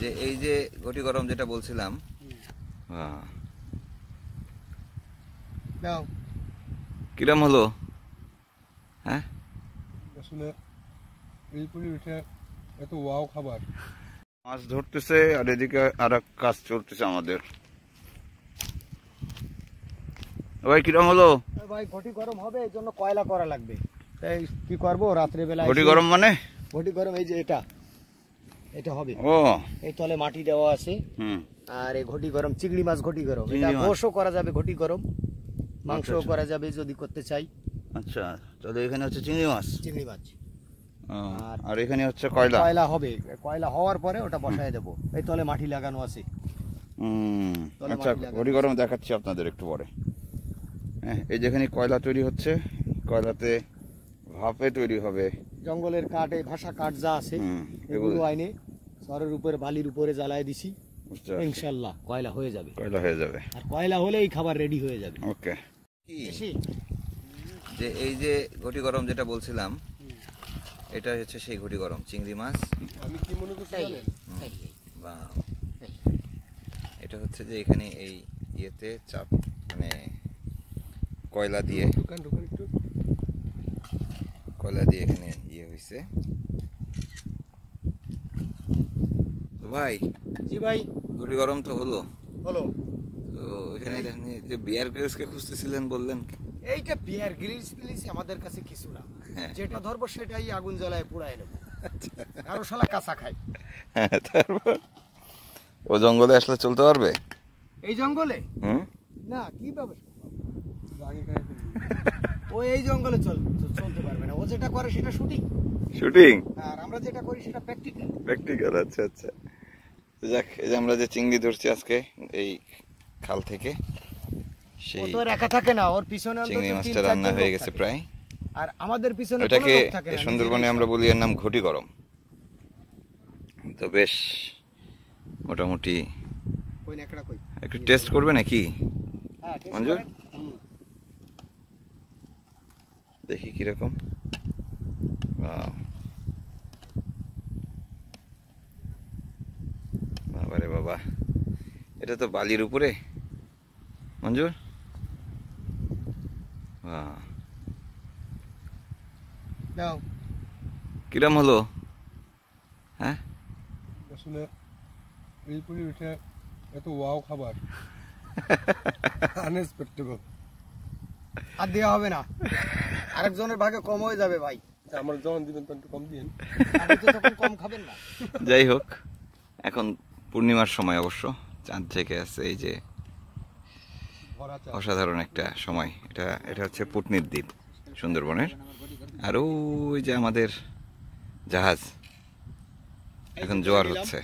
যে এই যে ঘটি গরম যেটা বলছিলাম হ্যাঁ। কিরম হলো হ্যাঁ? মাছ ধরতেছে আর এদিকে আর কাজ চলতেছে আমাদের ভাই কিরম হলো ভাই ঘটি গরম হবে এই জন্য কয়লা করা লাগবে তাই কি করবো রাত্রিবেলা ঘটি গরম মানে ঘটি গরম এই যে এটা এটা হবে ও এই তলে মাটি দেওয়া আছে আর এই ঘটি গরম চিংড়ি মাছ ঘটি গরম এটা গোশও করা যাবে ঘটি গরম আচ্ছা, মাংসও আচ্ছা। করা যাবে যদি করতে চাই আচ্ছা তাহলে এখানে হচ্ছে চিংড়ি মাছ চিংড়ি মাছ আর এখানে হচ্ছে কয়লা কয়লা হবে কয়লা হওয়ার পরে ওটা বসায় দেবো এই তলে মাটি লাগানো আছে আচ্ছা ঘটি গরম দেখাচ্ছি আপনাদের একটু পরে হ্যাঁ এই যেখানে কয়লা তৈরি হচ্ছে কয়লাতে ভাপে তৈরি হবে জঙ্গলের কাঠ এই ভাষা কাঠ যা আছে এগুলো আইনে সরের উপরে বালির উপরে জ্বালায় দিছি আচ্ছা। ইনশাল্লাহ কয়লা হয়ে যাবে কয়লা হয়ে যাবে আর কয়লা হলে এই খাবার রেডি হয়ে যাবে ওকে যে এই যে ঘটি গরম যেটা বলছিলাম এটা হচ্ছে সেই ঘটি গরম চিংড়ি মাছ আমি কি মনে করছি এটা হচ্ছে যে এখানে এই ইয়েতে চাপ মানে কয়লা দিয়ে দোকান দোকান একটু কয়লা দিয়ে এখানে ইয়ে হয়েছে ভাই জি ভাই গুটি গরম তো হলো হলো তো এখানে যে বিয়ার গ্রিলসকে খুঁজতেছিলেন বললেন এইটা বিয়ার গ্রিলস প্লিজ আমাদের কাছে কিছু না হ্যাঁ। যেটা ধরবো সেটাই আগুন জ্বালায় পুড়ায় নেবো আচ্ছা। কারো শালা কাঁচা খাই হ্যাঁ, তারপর ও জঙ্গলে আসলে চলতে পারবে এই জঙ্গলে না কিভাবে ও এই জঙ্গলে চল চলতে পারবে না ও যেটা করে সেটা শুটিং শুটিং আর আমরা যেটা করি সেটা প্র্যাকটিক্যাল প্র্যাকটিক্যাল আচ্ছা আচ্ছা যাক এই যে আমরা যে চিংড়ি ধরছি আজকে এই খাল থেকে সেই তো একা থাকে না ওর পিছনে চিংড়ি মাছটা রান্না হয়ে গেছে প্রায় আর আমাদের পিছনে এটাকে সুন্দরবনে আমরা বলি এর নাম ঘটি গরম তো বেশ মোটামুটি একটু টেস্ট করবে নাকি হ্যাঁ, মঞ্জুর দেখি কিরকম বাবা রে বাবা এটা তো বালির উপরে মঞ্জুর কিরম হলো হ্যাঁ আসলে এই উঠে এত ওয়াও খাবার আনএক্সপেক্টেবল আর দেওয়া হবে না আরেকজনের ভাগে কম হয়ে যাবে ভাই আচ্ছা, আমার যখন দিবেন তখন কম দিন কম খাবেন না যাই হোক এখন পূর্ণিমার সময় অবশ্য চাঁদ থেকে আছে এই যে অসাধারণ একটা সময় এটা এটা হচ্ছে পুটনির দ্বীপ সুন্দরবনের আর ওই যে আমাদের জাহাজ এখন জোয়ার হচ্ছে